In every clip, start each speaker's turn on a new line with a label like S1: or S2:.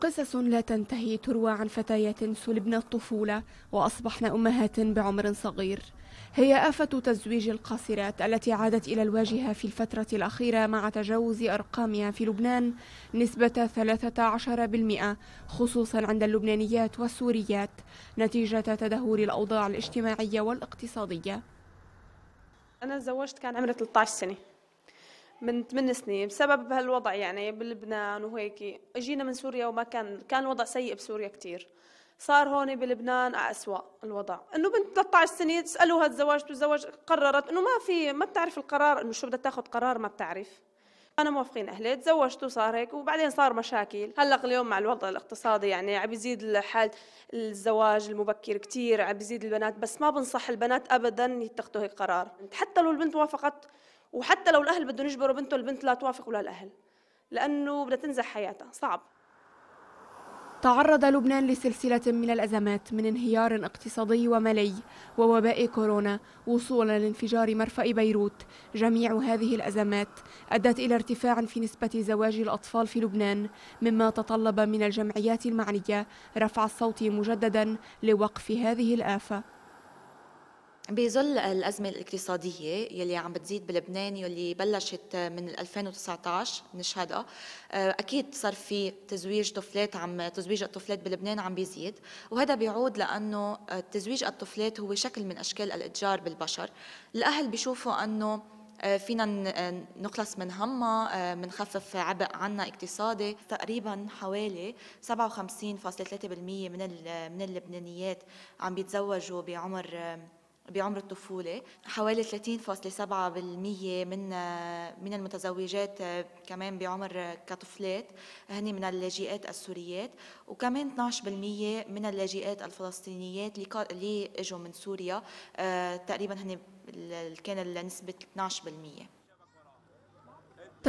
S1: قصص لا تنتهي تروى عن فتيات سلبن الطفولة وأصبحن أمهات بعمر صغير هي آفة تزويج القاصرات التي عادت إلى الواجهة في الفترة الأخيرة مع تجاوز أرقامها في لبنان نسبة 13% خصوصا عند اللبنانيات والسوريات نتيجة تدهور الأوضاع الاجتماعية والاقتصادية
S2: أنا تزوجت كان عمري 13 سنة من 8 سنين بسبب هالوضع يعني بلبنان وهيك اجينا من سوريا وما كان كان الوضع سيء بسوريا كتير صار هون بلبنان أسوأ الوضع انه بنت 13 سنه تسالوها تزوجت وتزوج قررت انه ما في ما بتعرف القرار انه شو بدها تاخذ قرار ما بتعرف انا موافقين اهلي تزوجت وصار هيك وبعدين صار مشاكل هلا اليوم مع الوضع الاقتصادي يعني عم يزيد الحال الزواج المبكر كثير عم يزيد البنات بس ما بنصح البنات ابدا يتخذوا هيك قرار حتى لو البنت وافقت وحتى لو الاهل بدهم يجبروا بنته البنت لا توافق ولا الاهل لانه بدها تنزح حياتها صعب
S1: تعرض لبنان لسلسلة من الأزمات من انهيار اقتصادي ومالي ووباء كورونا وصولا لانفجار مرفأ بيروت جميع هذه الأزمات أدت إلى ارتفاع في نسبة زواج الأطفال في لبنان مما تطلب من الجمعيات المعنية رفع الصوت مجددا لوقف هذه الآفة
S3: بظل الأزمة الاقتصادية يلي عم بتزيد بلبنان يلي بلشت من 2019 نشهدها آه، أكيد صار في تزويج طفلات عم تزويج الطفلات بلبنان عم بيزيد وهذا بيعود لأنه آه، تزويج الطفلات هو شكل من أشكال الإتجار بالبشر الأهل بيشوفوا أنه آه، فينا نخلص من همها منخفف عبء عنا اقتصادي تقريبا حوالي 57.3% من من اللبنانيات عم بيتزوجوا بعمر بعمر الطفولة حوالي 30.7% من من المتزوجات كمان بعمر كطفلات هن من اللاجئات السوريات وكمان 12% من اللاجئات الفلسطينيات اللي اجوا من سوريا آه، تقريبا هن كان نسبة 12%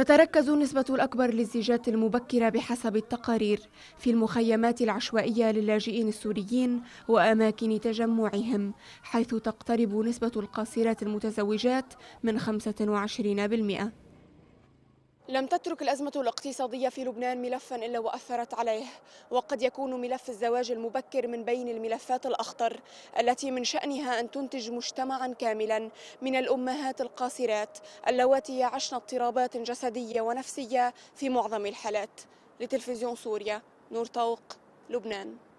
S1: تتركز نسبة الأكبر للزيجات المبكرة بحسب التقارير في المخيمات العشوائية للاجئين السوريين وأماكن تجمعهم حيث تقترب نسبة القاصرات المتزوجات من 25% لم تترك الأزمة الاقتصادية في لبنان ملفا إلا وأثرت عليه وقد يكون ملف الزواج المبكر من بين الملفات الأخطر التي من شأنها أن تنتج مجتمعا كاملا من الأمهات القاصرات اللواتي يعشن اضطرابات جسدية ونفسية في معظم الحالات لتلفزيون سوريا نور طوق لبنان